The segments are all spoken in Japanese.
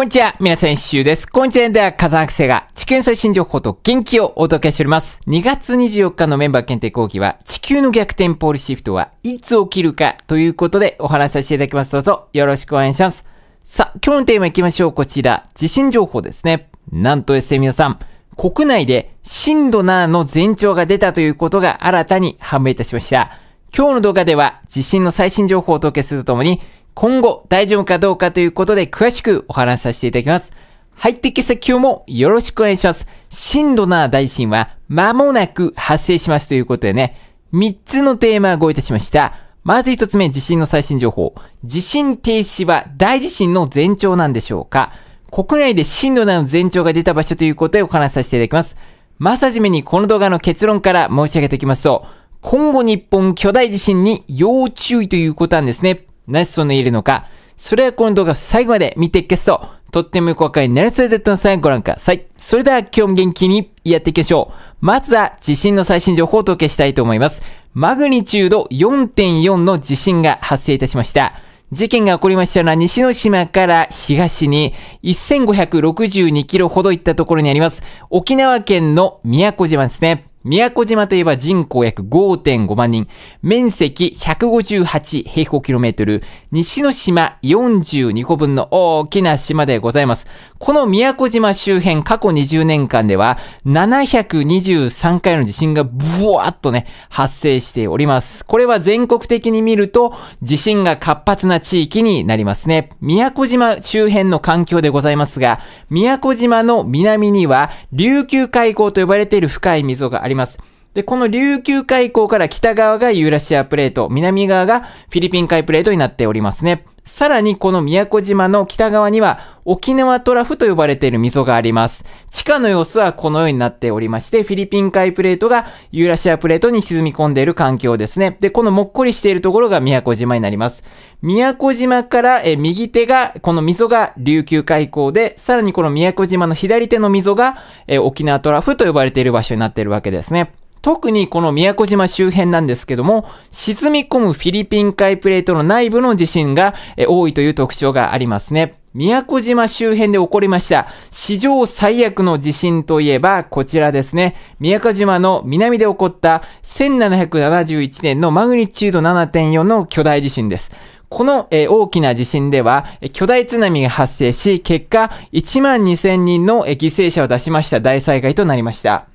こんにちは、皆さん、一周です。こんにちは、では、山学生が地球の最新情報と元気をお届けしております。2月24日のメンバー検定講義は、地球の逆転ポールシフトはいつ起きるかということでお話しさせていただきます。どうぞよろしくお願いします。さあ、今日のテーマ行きましょう。こちら、地震情報ですね。なんとですね、皆さん、国内で震度7の前兆が出たということが新たに判明いたしました。今日の動画では、地震の最新情報をお届けするとともに、今後大丈夫かどうかということで詳しくお話しさせていただきます。入ってき先もよろしくお願いします。震度7大地震は間もなく発生しますということでね、3つのテーマをごいたしました。まず1つ目、地震の最新情報。地震停止は大地震の前兆なんでしょうか国内で震度7の前兆が出た場所ということでお話しさせていただきます。まずはじめにこの動画の結論から申し上げておきますと、今後日本巨大地震に要注意ということなんですね。何そんなにいるのか、それはこの動画最後まで見ていけそすと、とってもよくわかりになりそうですのをご覧ください。それでは今日も元気にやっていきましょう。まずは地震の最新情報をお届けしたいと思います。マグニチュード4.4の地震が発生いたしました。事件が起こりましたのは西之島から東に1562キロほど行ったところにあります。沖縄県の宮古島ですね。宮古島といえば人口約5.5万人、面積158平方キロメートル、西の島42個分の大きな島でございます。この宮古島周辺、過去20年間では723回の地震がブワーッとね、発生しております。これは全国的に見ると、地震が活発な地域になりますね。宮古島周辺の環境でございますが、宮古島の南には琉球海溝と呼ばれている深い溝があります。ります。で、この琉球海溝から北側がユーラシアプレート、南側がフィリピン海プレートになっておりますね。さらにこの宮古島の北側には沖縄トラフと呼ばれている溝があります。地下の様子はこのようになっておりまして、フィリピン海プレートがユーラシアプレートに沈み込んでいる環境ですね。で、このもっこりしているところが宮古島になります。宮古島からえ右手が、この溝が琉球海溝で、さらにこの宮古島の左手の溝がえ沖縄トラフと呼ばれている場所になっているわけですね。特にこの宮古島周辺なんですけども、沈み込むフィリピン海プレートの内部の地震が多いという特徴がありますね。宮古島周辺で起こりました史上最悪の地震といえばこちらですね。宮古島の南で起こった1771年のマグニチュード7.4の巨大地震です。この、大きな地震では、巨大津波が発生し、結果1万2000人の、犠牲者を出しました大災害となりました。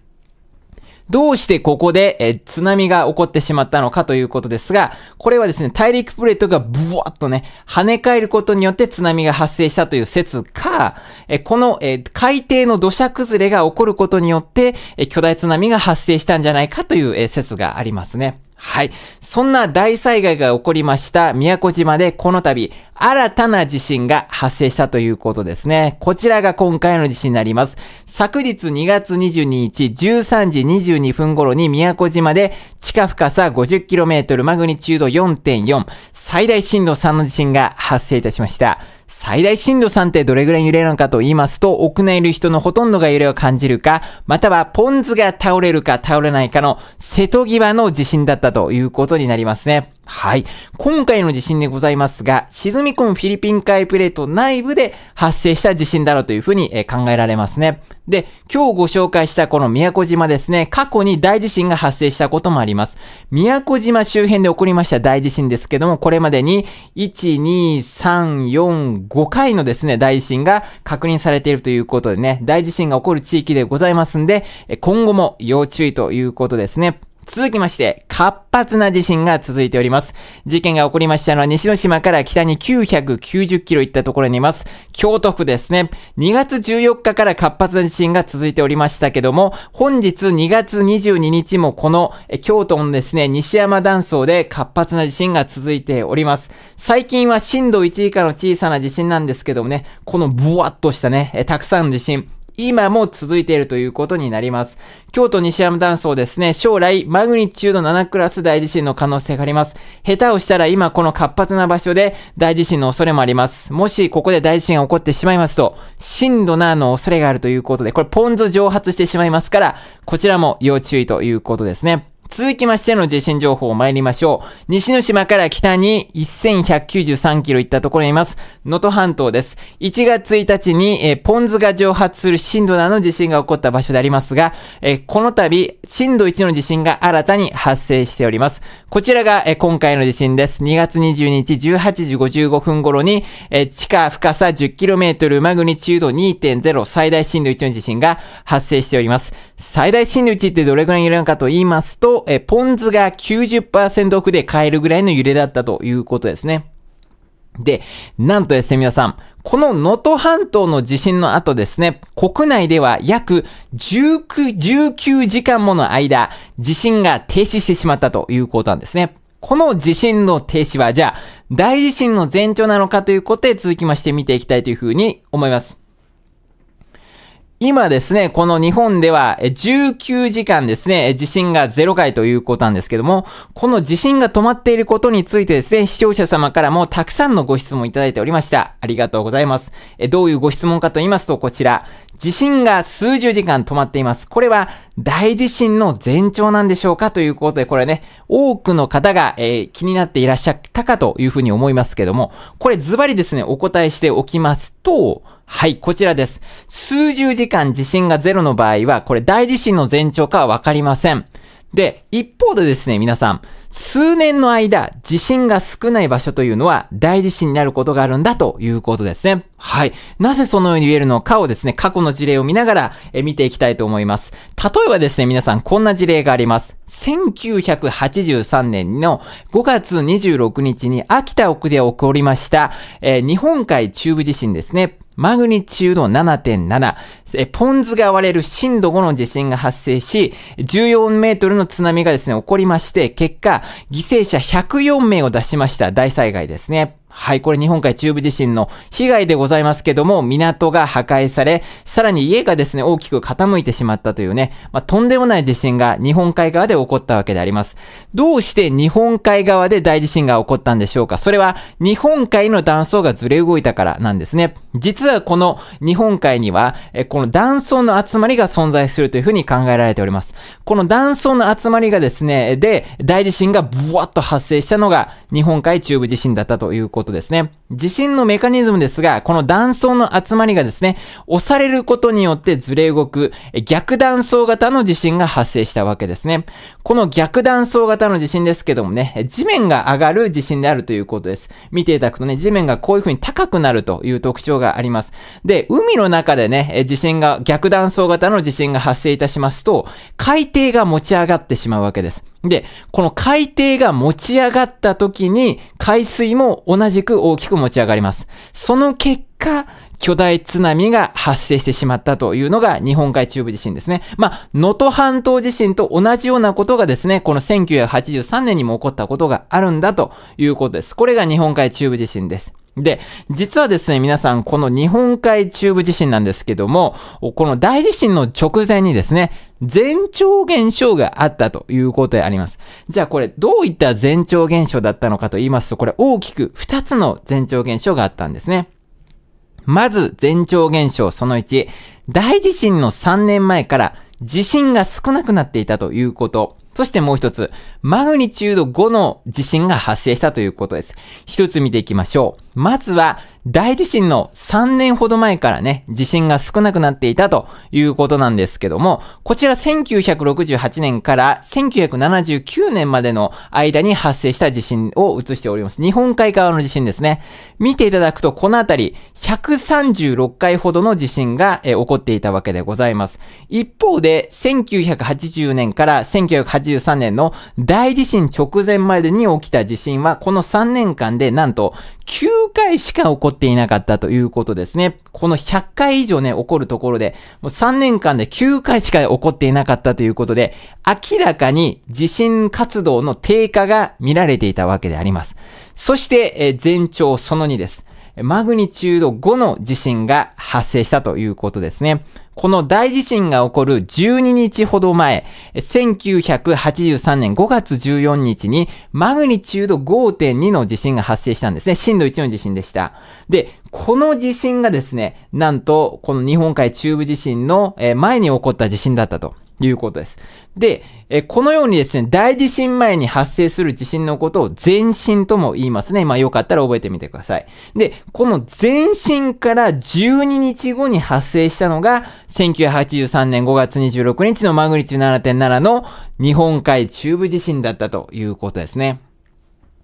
どうしてここで、え津波が起こってしまったのかということですが、これはですね、大陸プレートがブワッとね、跳ね返ることによって津波が発生したという説か、えこの、え海底の土砂崩れが起こることによって、え巨大津波が発生したんじゃないかという、え説がありますね。はい。そんな大災害が起こりました宮古島でこの度新たな地震が発生したということですね。こちらが今回の地震になります。昨日2月22日13時22分頃に宮古島で地下深さ 50km マグニチュード4.4最大震度3の地震が発生いたしました。最大震度3ってどれぐらい揺れるのかと言いますと、屋内いる人のほとんどが揺れを感じるか、またはポン酢が倒れるか倒れないかの瀬戸際の地震だったということになりますね。はい。今回の地震でございますが、沈み込むフィリピン海プレート内部で発生した地震だろうというふうに考えられますね。で、今日ご紹介したこの宮古島ですね、過去に大地震が発生したこともあります。宮古島周辺で起こりました大地震ですけども、これまでに1、2、3、4、5回のですね、大地震が確認されているということでね、大地震が起こる地域でございますんで、今後も要注意ということですね。続きまして、活発な地震が続いております。事件が起こりましたのは、西之島から北に990キロ行ったところにいます。京都府ですね。2月14日から活発な地震が続いておりましたけども、本日2月22日もこの京都のですね、西山断層で活発な地震が続いております。最近は震度1以下の小さな地震なんですけどもね、このブワッとしたね、たくさんの地震、今も続いているということになります。京都西山断層ですね、将来マグニチュード7クラス大地震の可能性があります。下手をしたら今この活発な場所で大地震の恐れもあります。もしここで大地震が起こってしまいますと、震度7の恐れがあるということで、これポン酢蒸発してしまいますから、こちらも要注意ということですね。続きましての地震情報を参りましょう。西之島から北に1193キロ行ったところにいます。能登半島です。1月1日に、えー、ポンズが蒸発する震度7の地震が起こった場所でありますが、えー、この度、震度1の地震が新たに発生しております。こちらが、えー、今回の地震です。2月22日18時55分頃に、え地下深さ 10km マグニチュード2.0最大震度1の地震が発生しております。最大震度1ってどれくらい揺れるのかと言いますと、えポン酢が90%オフで買えるぐらいの揺れだったということですね。で、なんとですね、皆さん、この能登半島の地震の後ですね、国内では約19、19時間もの間、地震が停止してしまったということなんですね。この地震の停止は、じゃあ、大地震の前兆なのかということで続きまして見ていきたいというふうに思います。今ですね、この日本では19時間ですね、地震が0回ということなんですけども、この地震が止まっていることについてですね、視聴者様からもたくさんのご質問いただいておりました。ありがとうございます。どういうご質問かと言いますと、こちら、地震が数十時間止まっています。これは大地震の前兆なんでしょうかということで、これね、多くの方が、えー、気になっていらっしゃったかというふうに思いますけども、これズバリですね、お答えしておきますと、はい、こちらです。数十時間地震がゼロの場合は、これ大地震の前兆かはわかりません。で、一方でですね、皆さん、数年の間、地震が少ない場所というのは大地震になることがあるんだということですね。はい。なぜそのように言えるのかをですね、過去の事例を見ながらえ見ていきたいと思います。例えばですね、皆さんこんな事例があります。1983年の5月26日に秋田奥で起こりました、えー、日本海中部地震ですね。マグニチュード7.7、ポンズが割れる震度5の地震が発生し、14メートルの津波がですね、起こりまして、結果、犠牲者104名を出しました。大災害ですね。はい、これ日本海中部地震の被害でございますけども、港が破壊され、さらに家がですね、大きく傾いてしまったというね、まあ、とんでもない地震が日本海側で起こったわけであります。どうして日本海側で大地震が起こったんでしょうかそれは日本海の断層がずれ動いたからなんですね。実はこの日本海には、えこの断層の集まりが存在するというふうに考えられております。この断層の集まりがですね、で、大地震がブワッと発生したのが日本海中部地震だったということことですね。地震のメカニズムですが、この断層の集まりがですね、押されることによってずれ動く逆断層型の地震が発生したわけですね。この逆断層型の地震ですけどもね、地面が上がる地震であるということです。見ていただくとね、地面がこういう風に高くなるという特徴があります。で、海の中でね、地震が、逆断層型の地震が発生いたしますと、海底が持ち上がってしまうわけです。で、この海底が持ち上がった時に海水も同じく大きく持ち上がります。その結果、巨大津波が発生してしまったというのが日本海中部地震ですね。まあ、能登半島地震と同じようなことがですね、この1983年にも起こったことがあるんだということです。これが日本海中部地震です。で、実はですね、皆さん、この日本海中部地震なんですけども、この大地震の直前にですね、前兆現象があったということであります。じゃあこれ、どういった前兆現象だったのかと言いますと、これ大きく2つの前兆現象があったんですね。まず、前兆現象その1、大地震の3年前から地震が少なくなっていたということ。そしてもう一つ、マグニチュード5の地震が発生したということです。一つ見ていきましょう。まずは、大地震の3年ほど前からね、地震が少なくなっていたということなんですけども、こちら1968年から1979年までの間に発生した地震を映しております。日本海側の地震ですね。見ていただくと、このあたり、136回ほどの地震が、起こっていたわけでございます。一方で、1980年から1980 1973年の大地震直前までに起きた地震は、この3年間でなんと9回しか起こっていなかったということですね。この100回以上ね、起こるところで、もう3年間で9回しか起こっていなかったということで、明らかに地震活動の低下が見られていたわけであります。そして、え全長その2です。マグニチュード5の地震が発生したということですね。この大地震が起こる12日ほど前、1983年5月14日にマグニチュード5.2の地震が発生したんですね。震度1の地震でした。で、この地震がですね、なんと、この日本海中部地震の前に起こった地震だったと。いうことです。で、えこのようにですね、大地震前に発生する地震のことを前震とも言いますね。まあよかったら覚えてみてください。で、この前震から12日後に発生したのが、1983年5月26日のマグニチュード7.7の日本海中部地震だったということですね。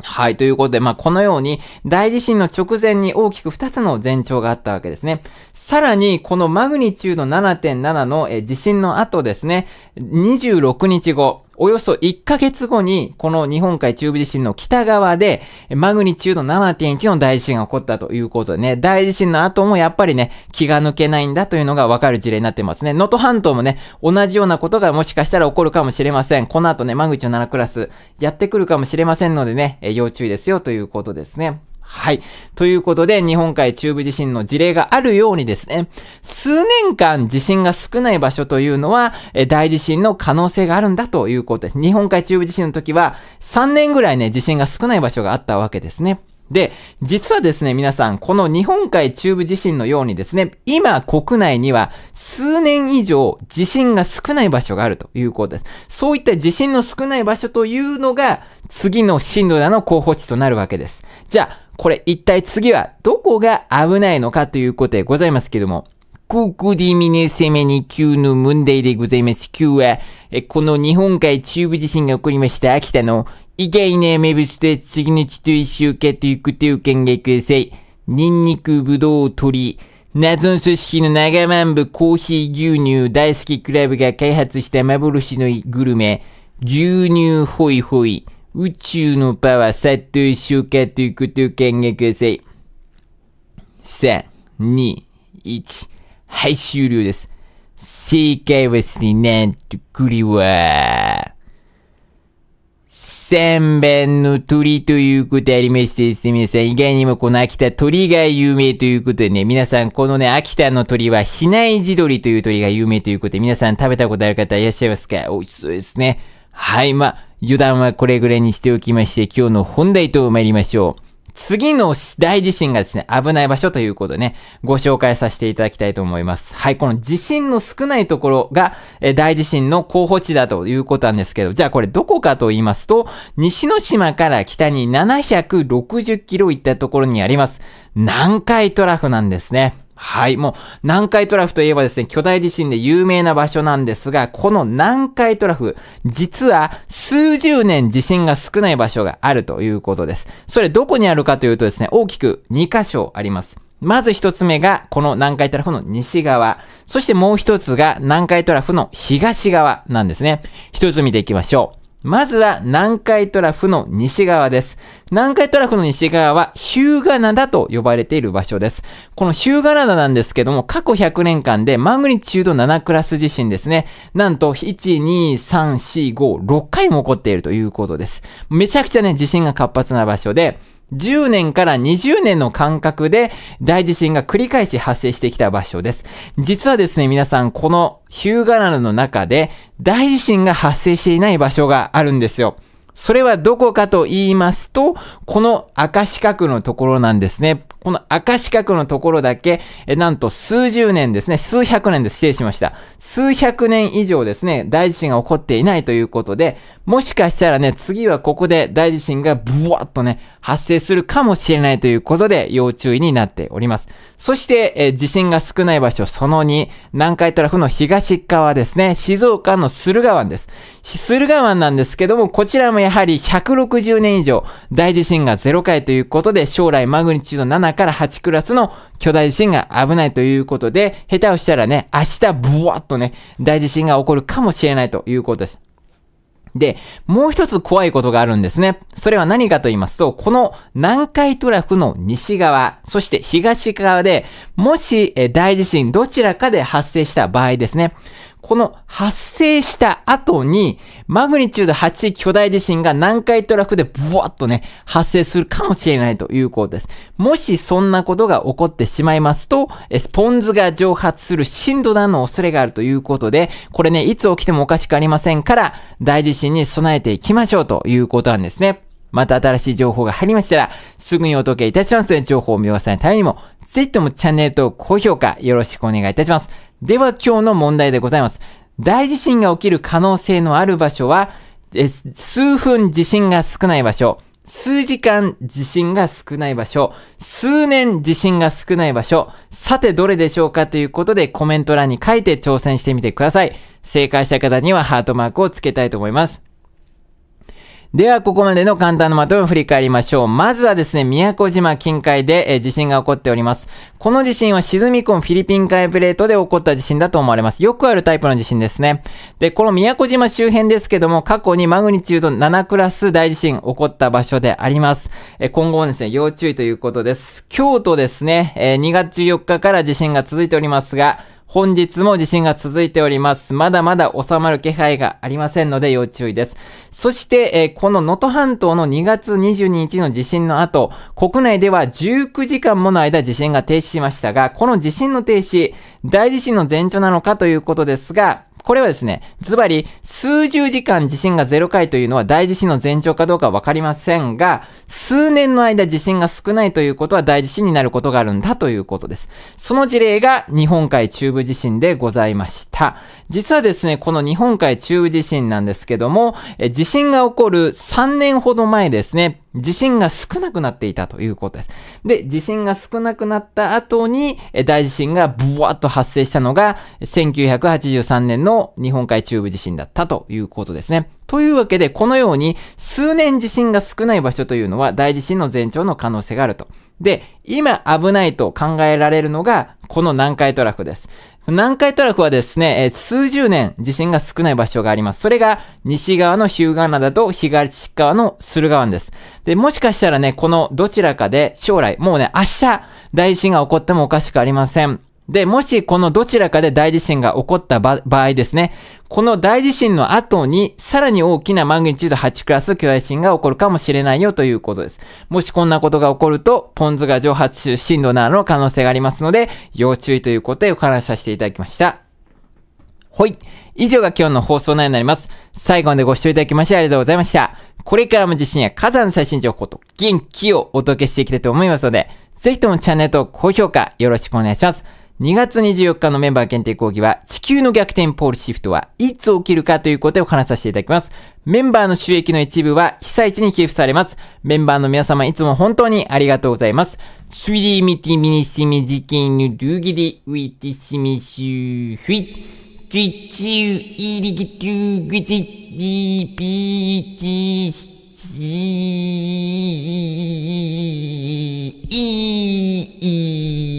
はい。ということで、まあ、このように、大地震の直前に大きく2つの前兆があったわけですね。さらに、このマグニチュード7.7の地震の後ですね、26日後、およそ1ヶ月後に、この日本海中部地震の北側で、マグニチュード7.1の大地震が起こったということでね、大地震の後もやっぱりね、気が抜けないんだというのがわかる事例になってますね。能登半島もね、同じようなことがもしかしたら起こるかもしれません。この後ね、マグニチュード7クラスやってくるかもしれませんのでね、要注意ですよということですね。はい。ということで、日本海中部地震の事例があるようにですね、数年間地震が少ない場所というのは、え大地震の可能性があるんだということです。日本海中部地震の時は、3年ぐらいね、地震が少ない場所があったわけですね。で、実はですね、皆さん、この日本海中部地震のようにですね、今国内には数年以上地震が少ない場所があるということです。そういった地震の少ない場所というのが、次の震度だの候補地となるわけです。じゃあ、これ一体次はどこが危ないのかということでございますけども、ここで皆様に今日のイ題でございます。今日は、この日本海中部地震が起こりました秋田のいけいねめぶすで次のちと石をけといく手を考えください。ニンニク、ブドウ、鳥。謎の組織の長万部コーヒー牛乳大好きクラブが開発した幻のグルメ、牛乳ホイホイ、宇宙のパワー、さっと一緒っといくことを考えください。3、2、1、はい、終了です。正解はですね、なんとこは、千弁の鳥ということでありましてですね、皆さん、意外にもこの秋田鳥が有名ということでね、皆さん、このね、秋田の鳥は、比内地鳥という鳥が有名ということで、皆さん食べたことある方いらっしゃいますか美味しそうですね。はい、まあ、余談はこれぐらいにしておきまして、今日の本題と参りましょう。次の大地震がですね、危ない場所ということでね、ご紹介させていただきたいと思います。はい、この地震の少ないところが、え大地震の候補地だということなんですけど、じゃあこれどこかと言いますと、西之島から北に760キロ行ったところにあります、南海トラフなんですね。はい。もう、南海トラフといえばですね、巨大地震で有名な場所なんですが、この南海トラフ、実は数十年地震が少ない場所があるということです。それどこにあるかというとですね、大きく2箇所あります。まず1つ目が、この南海トラフの西側。そしてもう1つが、南海トラフの東側なんですね。1つ見ていきましょう。まずは南海トラフの西側です。南海トラフの西側はヒューガナダと呼ばれている場所です。このヒューガナダなんですけども、過去100年間でマグニチュード7クラス地震ですね。なんと、1、2、3、4、5、6回も起こっているということです。めちゃくちゃね、地震が活発な場所で、10年から20年の間隔で大地震が繰り返し発生してきた場所です。実はですね、皆さん、この日向灘の中で大地震が発生していない場所があるんですよ。それはどこかと言いますと、この赤四角のところなんですね。この赤四角のところだけ、えなんと数十年ですね、数百年で失礼しました。数百年以上ですね、大地震が起こっていないということで、もしかしたらね、次はここで大地震がブワッとね、発生するかもしれないということで、要注意になっております。そして、え地震が少ない場所、その2、南海トラフの東側ですね、静岡の駿河湾です。駿河湾なんですけども、こちらもやはり160年以上、大地震が0回ということで、将来マグニチュード7から8クラスの巨大地震が危ないということで、下手をしたらね、明日ブワッとね、大地震が起こるかもしれないということです。で、もう一つ怖いことがあるんですね。それは何かと言いますと、この南海トラフの西側、そして東側で、もし大地震どちらかで発生した場合ですね。この発生した後に、マグニチュード8巨大地震が南海トラフでブワッとね、発生するかもしれないということです。もしそんなことが起こってしまいますと、スポンズが蒸発する震度弾の恐れがあるということで、これね、いつ起きてもおかしくありませんから、大地震に備えていきましょうということなんですね。また新しい情報が入りましたら、すぐにお届けいたしますので、情報を見逃さないためにも、ぜひともチャンネル登録、高評価、よろしくお願いいたします。では今日の問題でございます。大地震が起きる可能性のある場所は、え数分地震が少ない場所、数時間地震が少ない場所、数年地震が少ない場所、さてどれでしょうかということでコメント欄に書いて挑戦してみてください。正解した方にはハートマークをつけたいと思います。では、ここまでの簡単なまとめを振り返りましょう。まずはですね、宮古島近海で、地震が起こっております。この地震は沈み込むフィリピン海プレートで起こった地震だと思われます。よくあるタイプの地震ですね。で、この宮古島周辺ですけども、過去にマグニチュード7クラス大地震起こった場所であります。今後もですね、要注意ということです。京都ですね、2月14日から地震が続いておりますが、本日も地震が続いております。まだまだ収まる気配がありませんので要注意です。そして、えー、この能登半島の2月22日の地震の後、国内では19時間もの間地震が停止しましたが、この地震の停止、大地震の前兆なのかということですが、これはですね、ズバリ、数十時間地震が0回というのは大地震の前兆かどうかわかりませんが、数年の間地震が少ないということは大地震になることがあるんだということです。その事例が日本海中部地震でございました。実はですね、この日本海中部地震なんですけども、え地震が起こる3年ほど前ですね、地震が少なくなっていたということです。で、地震が少なくなった後に、大地震がブワッと発生したのが、1983年の日本海中部地震だったということですね。というわけで、このように数年地震が少ない場所というのは大地震の前兆の可能性があると。で、今危ないと考えられるのが、この南海トラフです。南海トラフはですね、え数十年地震が少ない場所があります。それが西側の日向灘と東側の駿河湾です。で、もしかしたらね、このどちらかで将来、もうね、明日大地震が起こってもおかしくありません。で、もしこのどちらかで大地震が起こった場合ですね、この大地震の後にさらに大きなマグニチュード8クラス巨大地震が起こるかもしれないよということです。もしこんなことが起こると、ポン酢が蒸発る震度7の可能性がありますので、要注意ということでお話しさせていただきました。ほい。以上が今日の放送内容になります。最後までご視聴いただきましてありがとうございました。これからも地震や火山最新情報と元気をお届けしていきたいと思いますので、ぜひともチャンネル登録、高評価よろしくお願いします。2月24日のメンバー限定講義は、地球の逆転ポールシフトはいつ起きるかということを話させていただきます。メンバーの収益の一部は被災地に寄付されます。メンバーの皆様いつも本当にありがとうございます。スリーミティミニシミジキンヌルギリウィティシミシュフィッチュイリギトゥグチィピーチシイイ